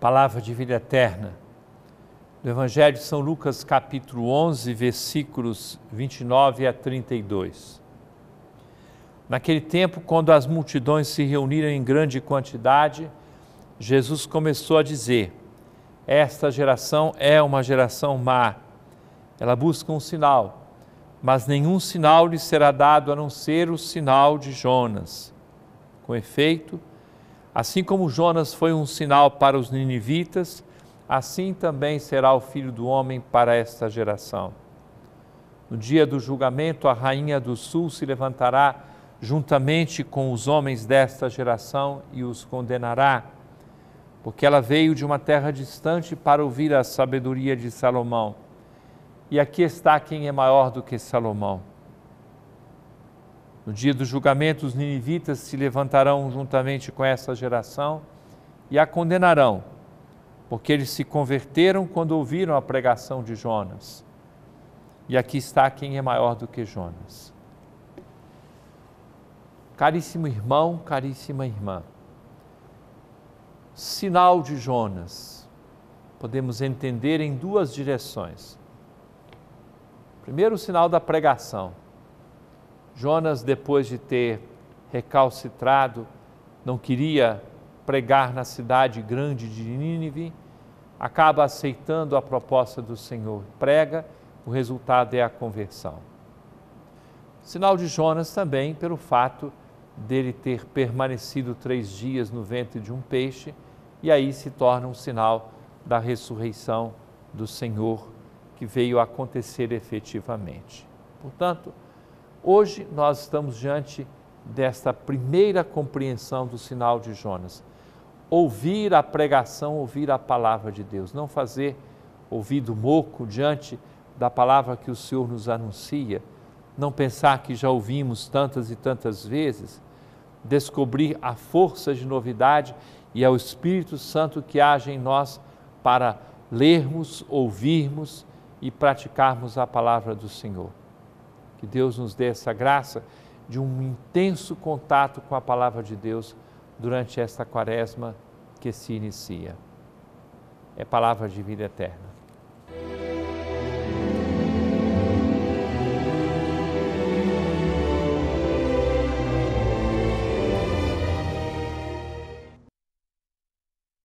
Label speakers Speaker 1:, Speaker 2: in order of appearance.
Speaker 1: palavra de vida eterna. Do Evangelho de São Lucas, capítulo 11, versículos 29 a 32. Naquele tempo, quando as multidões se reuniram em grande quantidade, Jesus começou a dizer: Esta geração é uma geração má. Ela busca um sinal, mas nenhum sinal lhe será dado a não ser o sinal de Jonas. Com efeito, Assim como Jonas foi um sinal para os ninivitas, assim também será o filho do homem para esta geração. No dia do julgamento, a rainha do sul se levantará juntamente com os homens desta geração e os condenará, porque ela veio de uma terra distante para ouvir a sabedoria de Salomão. E aqui está quem é maior do que Salomão. No dia do julgamento, os ninivitas se levantarão juntamente com essa geração e a condenarão, porque eles se converteram quando ouviram a pregação de Jonas. E aqui está quem é maior do que Jonas. Caríssimo irmão, caríssima irmã, sinal de Jonas, podemos entender em duas direções. Primeiro, o sinal da pregação Jonas, depois de ter recalcitrado, não queria pregar na cidade grande de Nínive, acaba aceitando a proposta do Senhor, prega, o resultado é a conversão. Sinal de Jonas também pelo fato dele ter permanecido três dias no ventre de um peixe, e aí se torna um sinal da ressurreição do Senhor que veio acontecer efetivamente. Portanto, Hoje nós estamos diante desta primeira compreensão do sinal de Jonas. Ouvir a pregação, ouvir a palavra de Deus, não fazer ouvido moco diante da palavra que o Senhor nos anuncia, não pensar que já ouvimos tantas e tantas vezes, descobrir a força de novidade e ao é Espírito Santo que age em nós para lermos, ouvirmos e praticarmos a palavra do Senhor. Que Deus nos dê essa graça de um intenso contato com a palavra de Deus durante esta quaresma que se inicia. É palavra de vida eterna.